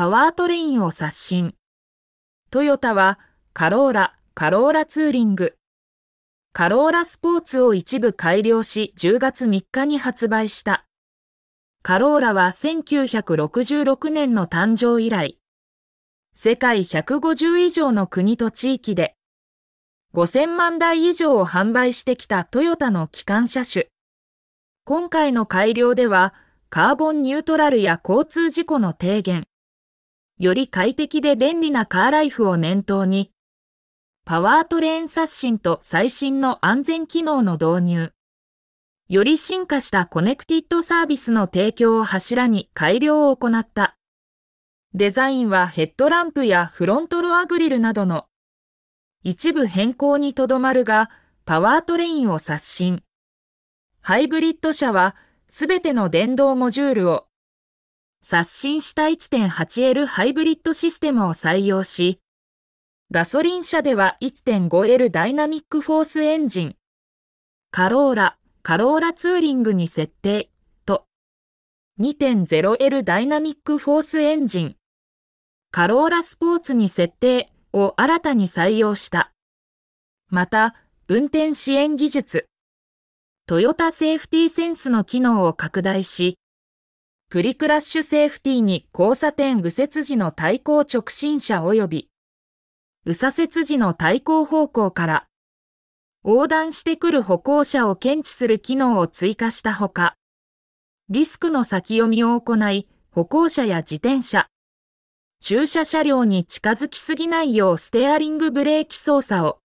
パワートレインを刷新。トヨタはカローラ、カローラツーリング、カローラスポーツを一部改良し10月3日に発売した。カローラは1966年の誕生以来、世界150以上の国と地域で、5000万台以上を販売してきたトヨタの機関車種。今回の改良では、カーボンニュートラルや交通事故の低減、より快適で便利なカーライフを念頭に、パワートレーン刷新と最新の安全機能の導入、より進化したコネクティッドサービスの提供を柱に改良を行った。デザインはヘッドランプやフロントロアグリルなどの一部変更にとどまるが、パワートレインを刷新。ハイブリッド車はすべての電動モジュールを刷新した 1.8L ハイブリッドシステムを採用し、ガソリン車では 1.5L ダイナミックフォースエンジン、カローラ、カローラツーリングに設定と、2.0L ダイナミックフォースエンジン、カローラスポーツに設定を新たに採用した。また、運転支援技術、トヨタセーフティーセンスの機能を拡大し、プリクラッシュセーフティーに交差点右折時の対向直進車及び右左折時の対向方向から横断してくる歩行者を検知する機能を追加したほか、リスクの先読みを行い、歩行者や自転車、駐車車両に近づきすぎないようステアリングブレーキ操作を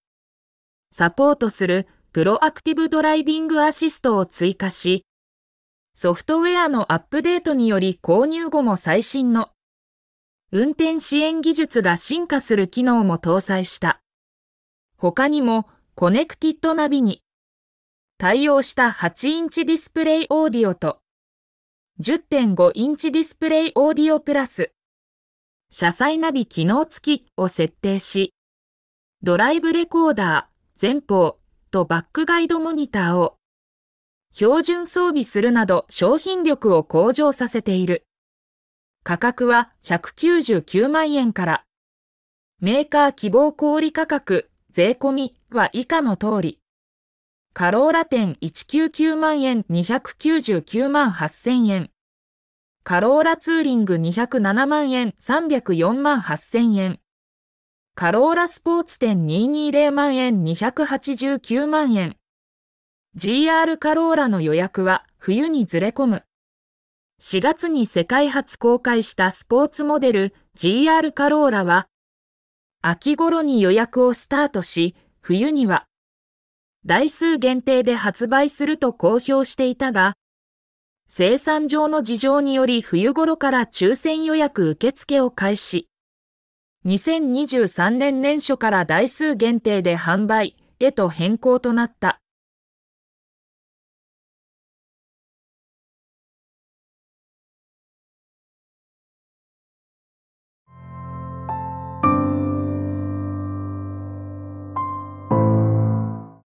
サポートするプロアクティブドライビングアシストを追加し、ソフトウェアのアップデートにより購入後も最新の運転支援技術が進化する機能も搭載した。他にもコネクティッドナビに対応した8インチディスプレイオーディオと10.5インチディスプレイオーディオプラス車載ナビ機能付きを設定しドライブレコーダー前方とバックガイドモニターを標準装備するなど商品力を向上させている。価格は199万円から。メーカー希望小売価格税込みは以下の通り。カローラ店199万円299万8000円。カローラツーリング207万円304万8000円。カローラスポーツ店220万円289万円。GR カローラの予約は冬にずれ込む。4月に世界初公開したスポーツモデル GR カローラは、秋頃に予約をスタートし、冬には、台数限定で発売すると公表していたが、生産上の事情により冬頃から抽選予約受付を開始。2023年年初から台数限定で販売へと変更となった。